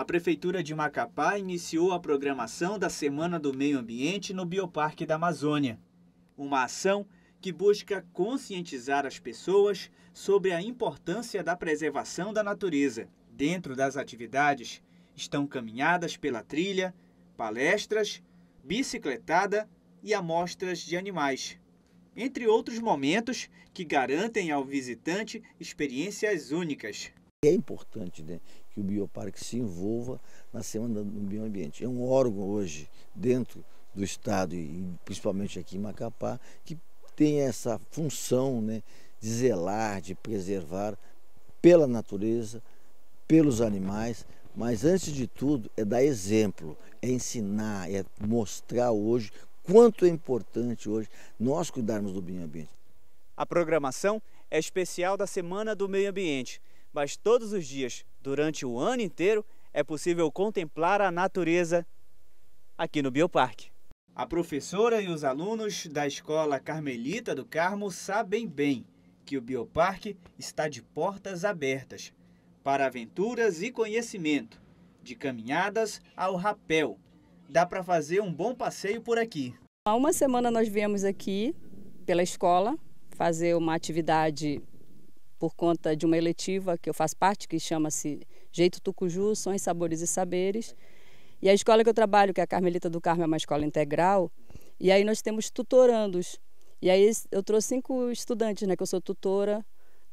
a Prefeitura de Macapá iniciou a programação da Semana do Meio Ambiente no Bioparque da Amazônia. Uma ação que busca conscientizar as pessoas sobre a importância da preservação da natureza. Dentro das atividades estão caminhadas pela trilha, palestras, bicicletada e amostras de animais, entre outros momentos que garantem ao visitante experiências únicas. É importante né, que o Bioparque se envolva na Semana do Meio Ambiente. É um órgão hoje dentro do Estado e principalmente aqui em Macapá que tem essa função né, de zelar, de preservar pela natureza, pelos animais, mas antes de tudo é dar exemplo, é ensinar, é mostrar hoje quanto é importante hoje nós cuidarmos do meio ambiente. A programação é especial da Semana do Meio Ambiente mas todos os dias, durante o ano inteiro, é possível contemplar a natureza aqui no Bioparque. A professora e os alunos da Escola Carmelita do Carmo sabem bem que o Bioparque está de portas abertas para aventuras e conhecimento, de caminhadas ao rapel. Dá para fazer um bom passeio por aqui. Há uma semana nós viemos aqui pela escola fazer uma atividade por conta de uma eletiva que eu faço parte, que chama-se Jeito Tucuju, Sons, Sabores e Saberes. E a escola que eu trabalho, que é a Carmelita do Carmo, é uma escola integral. E aí nós temos tutorandos. E aí eu trouxe cinco estudantes, né, que eu sou tutora,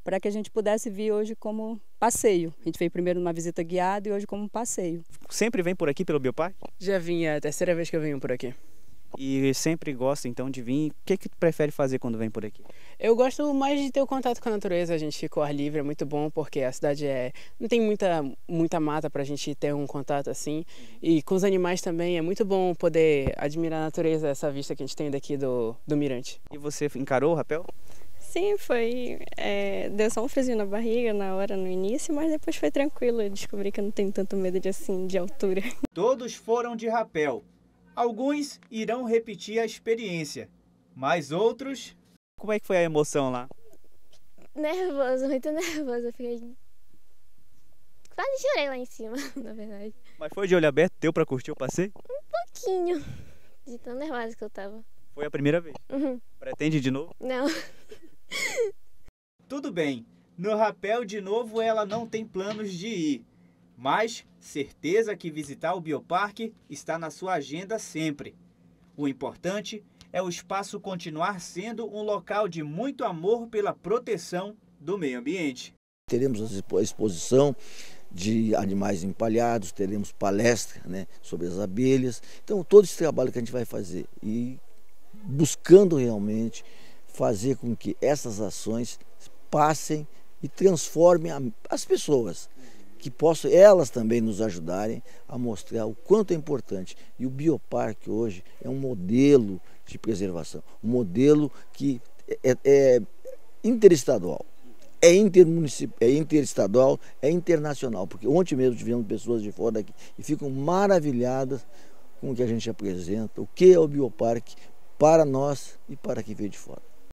para que a gente pudesse vir hoje como passeio. A gente veio primeiro numa visita guiada e hoje como passeio. Sempre vem por aqui pelo Bioparque? Já vim, é a terceira vez que eu venho por aqui e sempre gosta então de vir. O que que tu prefere fazer quando vem por aqui? Eu gosto mais de ter o contato com a natureza. A gente ficou ar livre, é muito bom porque a cidade é não tem muita muita mata para a gente ter um contato assim e com os animais também é muito bom poder admirar a natureza, essa vista que a gente tem daqui do do mirante. E você encarou o rapel? Sim, foi. É, deu só um friozinho na barriga na hora, no início, mas depois foi tranquilo. Eu descobri que eu não tenho tanto medo de assim, de altura. Todos foram de rapel, Alguns irão repetir a experiência, mas outros. Como é que foi a emoção lá? Nervoso, muito nervoso, Fiquei. Quase chorei lá em cima, na verdade. Mas foi de olho aberto, deu pra curtir o passeio? Um pouquinho. De tão nervosa que eu tava. Foi a primeira vez? Uhum. Pretende de novo? Não. Tudo bem. No rapel, de novo, ela não tem planos de ir. Mas certeza que visitar o bioparque está na sua agenda sempre. O importante é o espaço continuar sendo um local de muito amor pela proteção do meio ambiente. Teremos a exposição de animais empalhados, teremos palestra né, sobre as abelhas. Então, todo esse trabalho que a gente vai fazer e buscando realmente fazer com que essas ações passem e transformem as pessoas que possam elas também nos ajudarem a mostrar o quanto é importante. E o bioparque hoje é um modelo de preservação, um modelo que é, é, é interestadual, é, é interestadual, é internacional, porque ontem mesmo tivemos pessoas de fora aqui e ficam maravilhadas com o que a gente apresenta, o que é o bioparque para nós e para quem veio de fora.